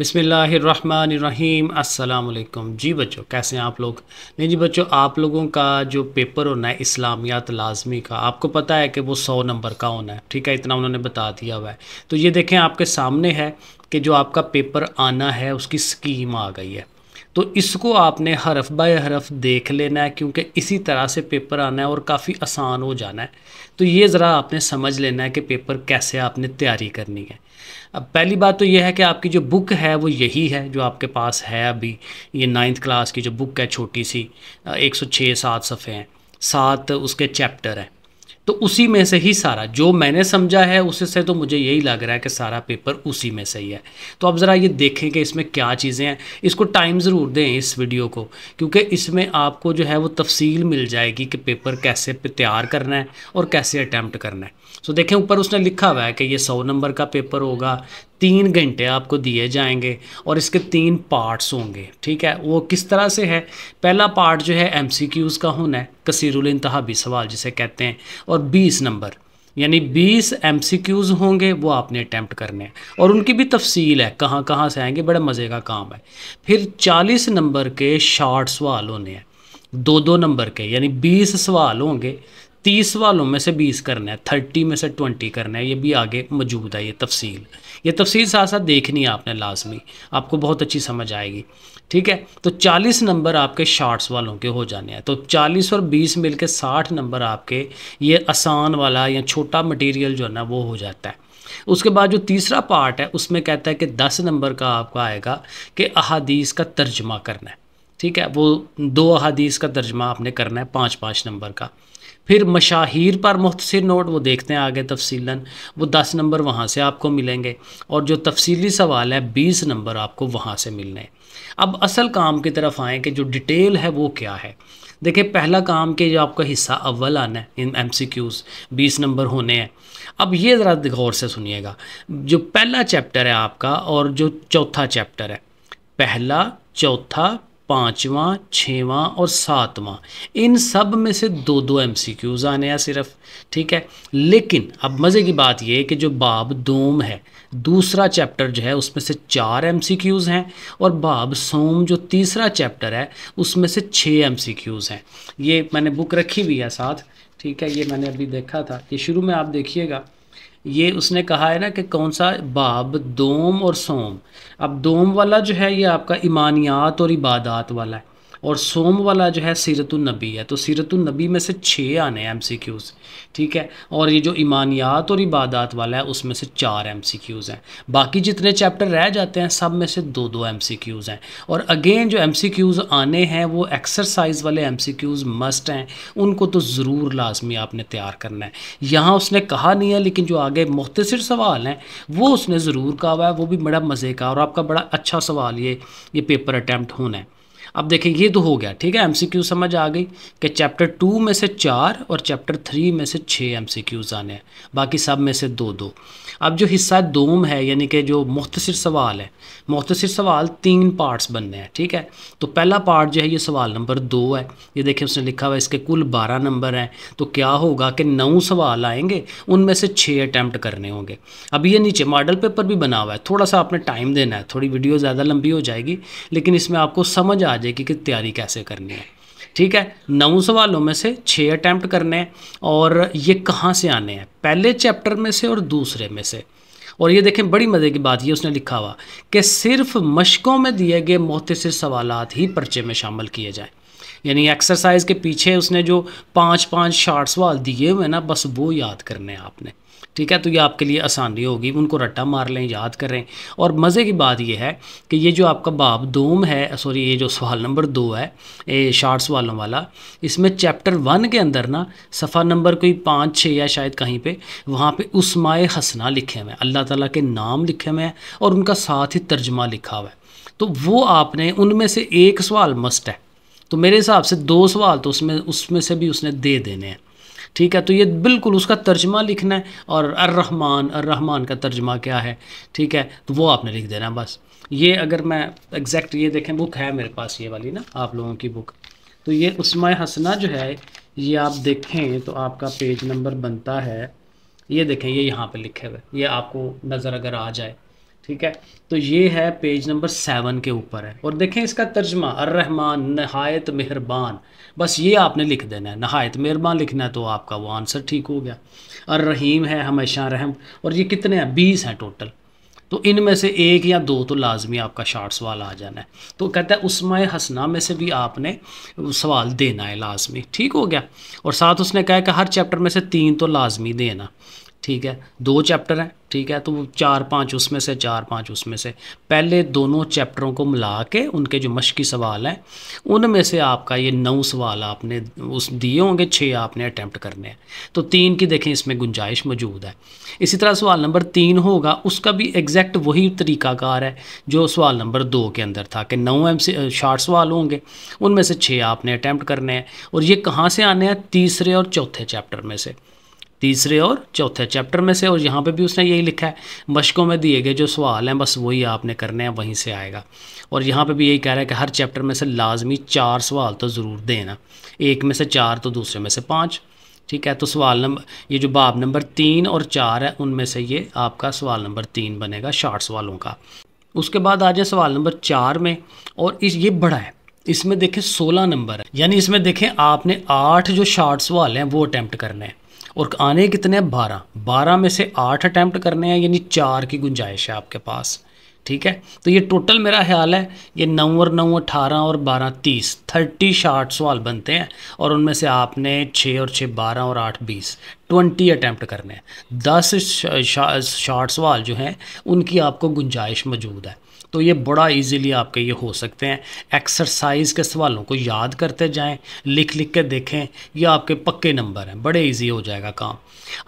बिसमीम् अल्लाम जी बच्चों कैसे हैं आप लोग नहीं जी बच्चों आप लोगों का जो पेपर होना है इस्लामियात लाजमी का आपको पता है कि वो सौ नंबर का होना है ठीक है इतना उन्होंने बता दिया हुआ है तो ये देखें आपके सामने है कि जो आपका पेपर आना है उसकी स्कीम आ गई है तो इसको आपने हरफ बाय हरफ देख लेना है क्योंकि इसी तरह से पेपर आना है और काफ़ी आसान हो जाना है तो ये ज़रा आपने समझ लेना है कि पेपर कैसे आपने तैयारी करनी है अब पहली बात तो यह है कि आपकी जो बुक है वो यही है जो आपके पास है अभी ये नाइन्थ क्लास की जो बुक है छोटी सी एक सौ छः सात सफ़े हैं सात उसके चैप्टर हैं तो उसी में से ही सारा जो मैंने समझा है उससे तो मुझे यही लग रहा है कि सारा पेपर उसी में से ही है तो अब ज़रा ये देखें कि इसमें क्या चीज़ें हैं इसको टाइम ज़रूर दें इस वीडियो को क्योंकि इसमें आपको जो है वो तफसील मिल जाएगी कि पेपर कैसे तैयार करना है और कैसे अटैम्प्ट करना है सो देखें ऊपर उसने लिखा हुआ है कि ये सौ नंबर का पेपर होगा तीन घंटे आपको दिए जाएंगे और इसके तीन पार्ट्स होंगे ठीक है वो किस तरह से है पहला पार्ट जो है एम का होना है कसीरुल इंतहाबी सवाल जिसे कहते हैं और बीस नंबर यानी बीस एम होंगे वो आपने अटैम्प्ट करने हैं और उनकी भी तफसील है कहाँ कहाँ से आएंगे बड़े मज़े का काम है फिर चालीस नंबर के शार्ट सवाल होने हैं दो दो नंबर के यानी बीस सवाल होंगे तीस वालों में से बीस करना है थर्टी में से ट्वेंटी करना है ये भी आगे मौजूद है ये तफसील ये तफसील साथ साथ देखनी है आपने लाजमी आपको बहुत अच्छी समझ आएगी ठीक है तो चालीस नंबर आपके शार्ट्स वालों के हो जाने हैं तो चालीस और बीस मिल के साठ नंबर आपके ये आसान वाला या छोटा मटीरियल जो है ना वो हो जाता है उसके बाद जो तीसरा पार्ट है उसमें कहता है कि दस नंबर का आपका आएगा कि अहादीस का तर्जमा करना है ठीक है वो दो अहादीस का तर्जमा आपने करना है पाँच पाँच नंबर का फिर मशाहिर पर मुख्तर नोट वो देखते हैं आगे तफसीला वो दस नंबर वहाँ से आपको मिलेंगे और जो तफसीली सवाल है बीस नंबर आपको वहाँ से मिलने अब असल काम की तरफ आएँ कि जो डिटेल है वो क्या है देखिए पहला काम के जो आपका हिस्सा अव्वल आना है इन एम सी क्यूज़ बीस नंबर होने हैं अब ये ज़रा गौर से सुनिएगा जो पहला चैप्टर है आपका और जो चौथा चैप्टर है पहला चौथा पाँचवा छवा और सातवा इन सब में से दो दो एम सी क्यूज़ आने हैं सिर्फ ठीक है लेकिन अब मज़े की बात यह कि जो बाब दोम है दूसरा चैप्टर जो है उसमें से चार एम सी क्यूज़ हैं और बाब सोम जो तीसरा चैप्टर है उसमें से छः एम सी क्यूज़ हैं ये मैंने बुक रखी हुई है साथ ठीक है ये मैंने अभी देखा था ये शुरू में आप देखिएगा ये उसने कहा है ना कि कौन सा बाब दोम और सोम अब दोम वाला जो है ये आपका ईमानियात और इबादात वाला है और सोम वाला जो है सीरतुलनबी है तो सीरतुलनबी में से छः आने हैं एम सी क्यूज़ ठीक है और ये जो ईमानियात और इबादत वाला है उसमें से चार एम सी क्यूज़ हैं बाकी जितने चैप्टर रह जाते हैं सब में से दो दो एम सी क्यूज़ हैं और अगेन जो एम सी क्यूज़ आने हैं वो एक्सरसाइज वाले एम सी क्यूज़ मस्ट हैं उनको तो ज़रूर लाजमी आपने तैयार करना है यहाँ उसने कहा नहीं है लेकिन जो आगे मुख्तर सवाल हैं वो उसने ज़रूर कहा हुआ है वो भी बड़ा मज़े का और आपका बड़ा अच्छा सवाल ये ये पेपर अटैम्प्ट होना है अब देखें ये तो हो गया ठीक है एमसीक्यू समझ आ गई कि चैप्टर टू में से चार और चैप्टर थ्री में से छः एमसीक्यूज़ आने हैं बाकी सब में से दो दो अब जो हिस्सा दोम है यानी कि जो मुख्तर सवाल है मुख्तर सवाल तीन पार्ट्स बनने हैं ठीक है तो पहला पार्ट जो है ये सवाल नंबर दो है ये देखिए उसने लिखा हुआ इसके कुल बारह नंबर हैं तो क्या होगा कि नौ सवाल आएंगे उनमें से छः अटैम्प्ट करने होंगे अब ये नीचे मॉडल पेपर भी बना हुआ है थोड़ा सा आपने टाइम देना है थोड़ी वीडियो ज़्यादा लंबी हो जाएगी लेकिन इसमें आपको समझ आ जाएगी कि तैयारी कैसे करनी है ठीक है नौ सवालों में से छः अटैम्प्ट करने हैं और ये कहाँ से आने हैं पहले चैप्टर में से और दूसरे में से और ये देखें बड़ी मज़े की बात ये उसने लिखा हुआ कि सिर्फ मशकों में दिए गए मुहतसर सवाल ही पर्चे में शामिल किए जाएँ यानी एक्सरसाइज के पीछे उसने जो पांच पांच शार्ट सवाल दिए हुए ना बस वो याद करने आपने ठीक है तो ये आपके लिए आसानी होगी उनको रट्टा मार लें याद करें और मज़े की बात यह है कि ये जो आपका बाब दोम है सॉरी ये जो सवाल नंबर दो है ये शार्ट्स वालों वाला इसमें चैप्टर वन के अंदर ना सफ़ा नंबर कोई पाँच छः या शायद कहीं पे वहाँ पे उस्माए हसना लिखे हुए हैं अल्लाह ताला के नाम लिखे हुए हैं और उनका साथ ही तर्जमा लिखा हुआ है तो वो आपने उनमें से एक सवाल मस्ट है तो मेरे हिसाब से दो सवाल तो उसमें उसमें से भी उसने दे देने हैं ठीक है तो ये बिल्कुल उसका तर्जमा लिखना है और अर्रहमान अर्रहमान का तर्जमा क्या है ठीक है तो वो आपने लिख देना बस ये अगर मैं एग्जैक्ट ये देखें बुक है मेरे पास ये वाली ना आप लोगों की बुक तो ये उसमा हसना जो है ये आप देखें तो आपका पेज नंबर बनता है ये देखें ये यहाँ पे लिखे हुए ये आपको नज़र अगर आ जाए ठीक है तो ये है पेज नंबर सेवन के ऊपर है और देखें इसका तर्जमा अर्रहमान नहायत मेहरबान बस ये आपने लिख देना है नहायत मेहरबान लिखना है तो आपका वो आंसर ठीक हो गया अर रहीम है हमेशा रहम और ये कितने हैं बीस हैं टोटल तो इनमें से एक या दो तो लाजमी आपका शार्ट सवाल आ जाना है तो कहता है उसमा हसना में से भी आपने सवाल देना है लाजमी ठीक हो गया और साथ उसने कहा कि हर चैप्टर में से तीन तो लाजमी देना ठीक है दो चैप्टर हैं ठीक है तो चार पाँच उसमें से चार पाँच उसमें से पहले दोनों चैप्टरों को मिला के उनके जो मशकी सवाल हैं उनमें से आपका ये नौ सवाल आपने उस दिए होंगे छः आपने अटैम्प्ट करने हैं तो तीन की देखें इसमें गुंजाइश मौजूद है इसी तरह सवाल नंबर तीन होगा उसका भी एग्जैक्ट वही तरीकाकार है जो सवाल नंबर दो के अंदर था कि नौ एम से शार्ट सवाल होंगे उनमें से छः आपने अटैम्प्ट करने हैं और ये कहाँ से आने हैं तीसरे और चौथे चैप्टर में से तीसरे और चौथे चैप्टर में से और यहाँ पे भी उसने यही लिखा है मशकों में दिए गए जो सवाल हैं बस वही आपने करने हैं वहीं से आएगा और यहाँ पे भी यही कह रहा है कि हर चैप्टर में से लाजमी चार सवाल तो ज़रूर देना एक में से चार तो दूसरे में से पाँच ठीक है तो सवाल नंबर ये जो बाब नंबर तीन और चार है उनमें से ये आपका सवाल नंबर तीन बनेगा शार्ट सवालों का उसके बाद आ जाए सवाल नंबर चार में और इस ये बड़ा है इसमें देखें सोलह नंबर है यानी इसमें देखें आपने आठ जो शार्ट सवाल हैं वो अटैम्प्ट करने हैं और आने कितने हैं बारह बारह में से आठ अटैम्प्ट करने हैं यानी चार की गुंजाइश है आपके पास ठीक है तो ये टोटल मेरा ख्याल है ये नौ और नौ अठारह और बारह तीस थर्टी शार्ट सवाल बनते हैं और उनमें से आपने छः और छः बारह और आठ बीस ट्वेंटी अटैम्प्ट करने हैं दस शॉर्ट सवाल जो हैं उनकी आपको गुंजाइश मौजूद है तो ये बड़ा इजीली आपके ये हो सकते हैं एक्सरसाइज के सवालों को याद करते जाएं लिख लिख के देखें ये आपके पक्के नंबर हैं बड़े इजी हो जाएगा काम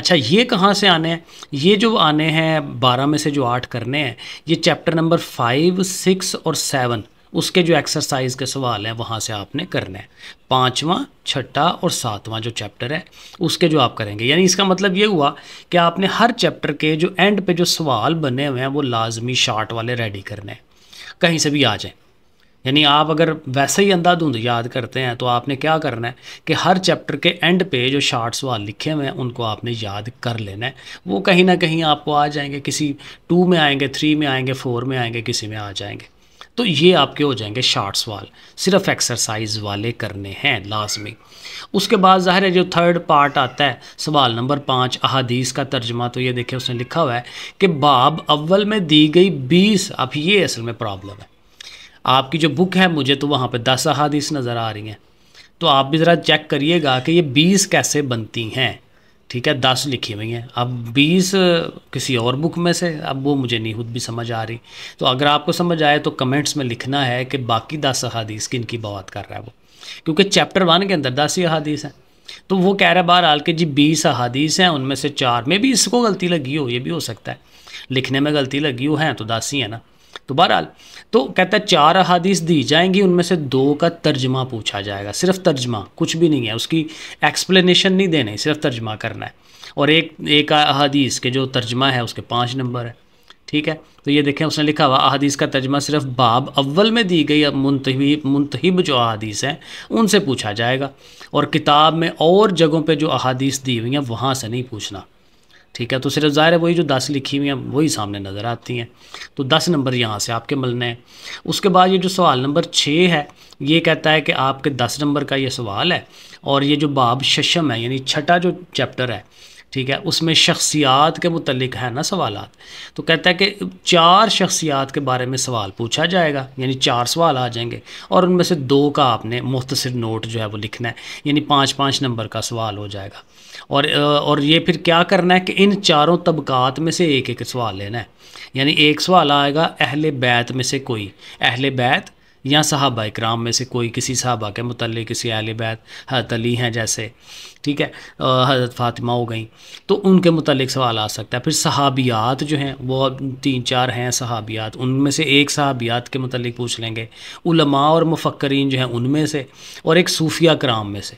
अच्छा ये कहाँ से आने हैं ये जो आने हैं बारह में से जो आठ करने हैं ये चैप्टर नंबर फाइव सिक्स और सेवन उसके जो एक्सरसाइज के सवाल हैं वहाँ से आपने करना है पाँचवा छठा और सातवां जो चैप्टर है उसके जो आप करेंगे यानी इसका मतलब ये हुआ कि आपने हर चैप्टर के जो एंड पे जो सवाल बने हुए हैं वो लाजमी शार्ट वाले रेडी करने हैं कहीं से भी आ जाएँ यानी आप अगर वैसे ही अंधाधुंध याद करते हैं तो आपने क्या करना है कि हर चैप्टर के एंड पे जो शार्ट सवाल लिखे हुए हैं उनको आपने याद कर लेना है वो कहीं ना कहीं आपको आ जाएंगे किसी टू में आएंगे थ्री में आएंगे फोर में आएंगे किसी में आ जाएंगे तो ये आपके हो जाएंगे शार्ट सवाल सिर्फ एक्सरसाइज वाले करने हैं लाजमी उसके बाद ज़ाहिर है जो थर्ड पार्ट आता है सवाल नंबर पाँच अहादीस का तर्जमा तो ये देखिए उसने लिखा हुआ है कि बाब अव्वल में दी गई बीस अब ये असल में प्रॉब्लम है आपकी जो बुक है मुझे तो वहाँ पर दस अहादीस नज़र आ रही हैं तो आप भी ज़रा चेक करिएगा कि ये बीस कैसे बनती हैं ठीक है दस लिखी हुई हैं अब बीस किसी और बुक में से अब वो मुझे नहीं खुद भी समझ आ रही तो अगर आपको समझ आए तो कमेंट्स में लिखना है कि बाकी दस अहादीस किन की बात कर रहा है वो क्योंकि चैप्टर वन के अंदर दस ही अहादीस हैं तो वो कह रहा है आल के जी बीस अहादीस हैं उनमें से चार में भी इसको गलती लगी हो ये भी हो सकता है लिखने में गलती लगी हो हैं तो दस ही है ना तो बहरहाल तो कहता है चार अहादीस दी जाएंगी उनमें से दो का तर्जमा पूछा जाएगा सिर्फ तर्जमा कुछ भी नहीं है उसकी एक्सप्लेनेशन नहीं देने सिर्फ तर्जमा करना है और एक एक अहादीस के जो तर्जमा है उसके पाँच नंबर है ठीक है तो ये देखें उसने लिखा हुआ अहादीस का तर्जमा सिर्फ बाब अव्वल में दी गई मुंतहिब मुंतहिब जो अहादीस हैं उनसे पूछा जाएगा और किताब में और जगहों पर जो अहादीस दी हुई हैं वहाँ से नहीं पूछना ठीक है तो सिर्फ ज़ाहिर है वही जो दस लिखी हुई हैं वही सामने नज़र आती हैं तो दस नंबर यहाँ से आपके मिलने हैं उसके बाद ये जो सवाल नंबर छः है ये कहता है कि आपके दस नंबर का ये सवाल है और ये जो बाब शशम है यानी छठा जो चैप्टर है ठीक है उसमें शख्सियात के मतलब है ना सवाल तो कहता है कि चार शख्सियात के बारे में सवाल पूछा जाएगा यानी चार सवाल आ जाएंगे और उनमें से दो का आपने मुख्तर नोट जो है वो लिखना है यानी पाँच पाँच नंबर का सवाल हो जाएगा और और ये फिर क्या करना है कि इन चारों तबकात में से एक एक सवाल लेना है यानी एक सवाल आएगा अहल बैत में से कोई अहल बैत या साहबा इक्राम में से कोई किसी साहबा के मतलब किसी आल बैत हजरत अली हैं जैसे ठीक है हज़रत फ़ातिमा हो गई तो उनके मतलब सवाल आ सकता है फिर सहाबियात जो हैं वो तीन चार हैं सहाबियात उनमें से एक सहाबियात के मतलब पूछ लेंगे उलमा और मुफक्रीन जो हैं उनमें से और एक सूफिया कराम में से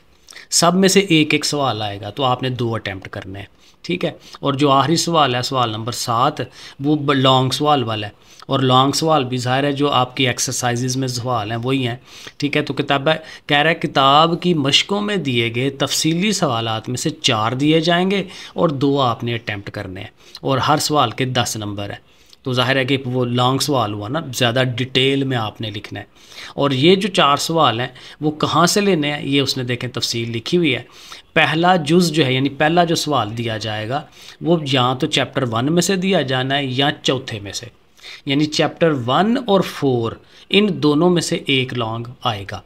सब में से एक एक सवाल आएगा तो आपने दो अटैम्प्ट करने हैं ठीक है और जो आखिरी सवाल है सवाल नंबर सात वो लॉन्ग सवाल वाला है और लॉन्ग सवाल भी ज़ाहिर है जो आपकी एक्सरसाइज़ में सवाल हैं वही हैं ठीक है तो किताब कह रहा है किताब की मशक़ों में दिए गए तफसीली सवाल में से चार दिए जाएंगे और दो आपने अटैम्प्ट करने हैं और हर सवाल के दस नंबर हैं तो जाहिर है कि वो लॉन्ग सवाल हुआ ना ज़्यादा डिटेल में आपने लिखना है और ये जो चार सवाल हैं वो कहाँ से लेने हैं ये उसने देखें तफसील लिखी हुई है पहला जुज़ जो है यानी पहला जो सवाल दिया जाएगा वो या तो चैप्टर वन में से दिया जाना है या चौथे में से यानी चैप्टर वन और फोर इन दोनों में से एक लॉन्ग आएगा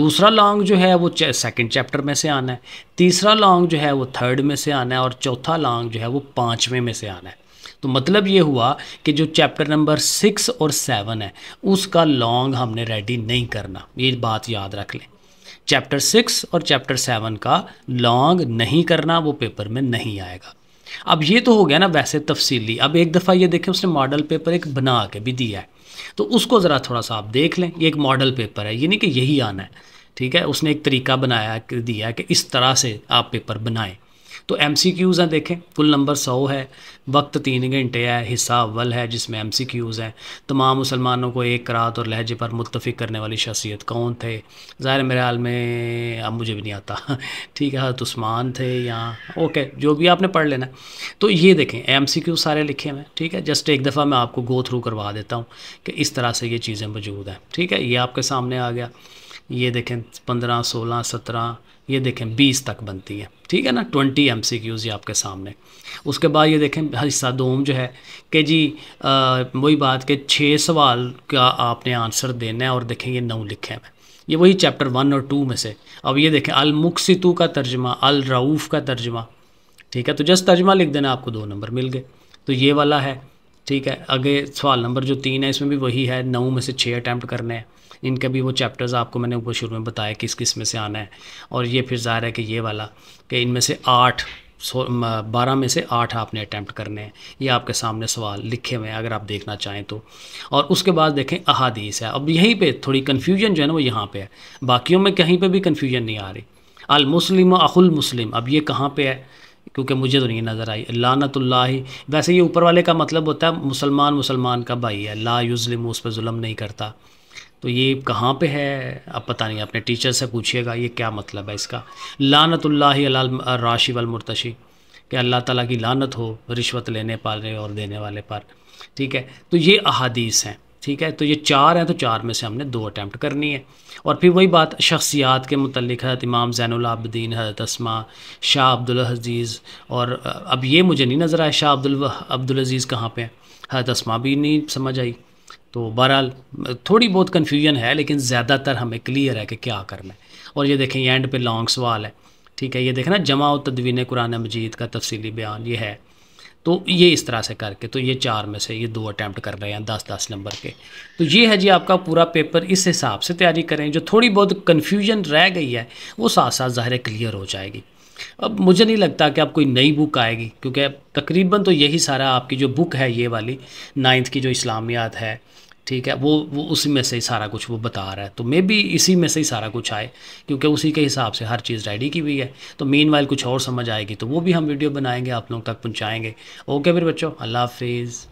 दूसरा लॉन्ग जो है वो सेकंड चैप्टर में से आना है तीसरा लॉन्ग जो है वो थर्ड में से आना है और चौथा लॉन्ग जो है वो पाँचवें में से आना है तो मतलब ये हुआ कि जो चैप्टर नंबर सिक्स और सेवन है उसका लॉन्ग हमने रेडी नहीं करना ये बात याद रख लें चैप्टर सिक्स और चैप्टर सेवन का लॉन्ग नहीं करना वो पेपर में नहीं आएगा अब ये तो हो गया ना वैसे तफसीली अब एक दफ़ा ये देखें उसने मॉडल पेपर एक बना के भी दिया है तो उसको ज़रा थोड़ा सा आप देख लें ये एक मॉडल पेपर है ये नहीं कि यही आना है ठीक है उसने एक तरीका बनाया दिया है कि इस तरह से आप पेपर बनाएं तो एम सी क्यूज़ हैं देखें कुल नंबर सौ है वक्त तीन घंटे है हिस्सा अव्वल है जिसमें एम सी क्यूज़ हैं तमाम मुसलमानों को एक रात और लहजे पर मुतफ़ करने वाली शख्सियत कौन थे ज़ाहिर मेरे हाल में अब मुझे भी नहीं आता ठीक है तस्मान थे या ओके जो भी आपने पढ़ लेना तो ये देखें एम सी क्यू सारे लिखे हुए ठीक है जस्ट एक दफ़ा मैं आपको गो थ्रू करवा देता हूँ कि इस तरह से ये चीज़ें मौजूद हैं ठीक है ये आपके सामने आ गया ये देखें पंद्रह सोलह सत्रह ये देखें बीस तक बनती है ठीक है ना ट्वेंटी एम सी क्यूज़ ये आपके सामने उसके बाद ये देखें हिस्सा दोम जो है कि जी वही बात के छः सवाल का आपने आंसर देना है और देखें ये नौ लिखे हैं ये वही चैप्टर वन और टू में से अब ये देखें अलमुखसितु का तर्जमा अलराउफ का तर्जमा ठीक है तो जस्ट तर्जमा लिख देना आपको दो नंबर मिल गए तो ये वाला है ठीक है आगे सवाल नंबर जो तीन है इसमें भी वही है नौ में से छः अटैम्प्ट करने हैं इनके भी वो चैप्टर्स आपको मैंने ऊपर शुरू में बताया किस किस में से आना है और ये फिर ज़ाहिर है कि ये वाला कि इनमें से आठ सो बारह में से आठ आपने अटैम्प्ट करने हैं ये आपके सामने सवाल लिखे हुए हैं अगर आप देखना चाहें तो और उसके बाद देखें अहादीस है अब यहीं पे थोड़ी कन्फ्यूजन जो है ना वो यहाँ पे है बाकियों में कहीं पे भी कन्फ्यूजन नहीं आ रही अल मुस्लिम अखुल मुस्लिम अब ये कहाँ पे है क्योंकि मुझे तो नहीं नज़र आई लानतुल्ला वैसे ये ऊपर वाले का मतलब होता है मुसलमान मुसलमान का भाई है ला युजलिम उस पर म नहीं करता तो ये कहाँ पे है अब पता नहीं अपने टीचर से पूछिएगा ये क्या मतलब है इसका लानतल्ला राशि वल मुर्तशी कि अल्लाह ताला की लानत हो रिश्वत लेने पाने और देने वाले पर ठीक है तो ये अहादीस हैं ठीक है तो ये चार हैं तो चार में से हमने दो अटैम्प्ट करनी है और फिर वही बात शख्सियात के मतलब हज़रत इमाम ज़ैनआबद्दीन हज़रत असमा शाह अब्दुल अजीज़ और अब ये मुझे नहीं नज़र आया शाह अब्दुल अब्दुल अजीज़ कहाँ पे हैं हज़रत असमा भी नहीं समझ आई तो बहरहाल थोड़ी बहुत कन्फ्यूजन है लेकिन ज़्यादातर हमें क्लियर है कि क्या करना है और ये देखें एंड पे लॉन्ग सवाल है ठीक है ये देखना जमा तदवीन कुरान मजीद का तफसली बयान ये है तो ये इस तरह से करके तो ये चार में से ये दो अटैम्प्ट कर रहे हैं दस दस नंबर के तो ये है जी आपका पूरा पेपर इस हिसाब से तैयारी करें जो थोड़ी बहुत कन्फ्यूजन रह गई है वो साथ साथ ज़ाहिर क्लियर हो जाएगी अब मुझे नहीं लगता कि अब कोई नई बुक आएगी क्योंकि तकरीबन तो यही सारा आपकी जो बुक है ये वाली नाइन्थ की जो इस्लामियात है ठीक है वो वो उसी में से ही सारा कुछ वो बता रहा है तो मे बी इसी में से ही सारा कुछ आए क्योंकि उसी के हिसाब से हर चीज़ रेडी की हुई है तो मीन वाइल कुछ और समझ आएगी तो वो भी हम वीडियो बनाएंगे आप लोगों तक पहुँचाएँगे ओके फिर बच्चों अल्लाह हाफिज़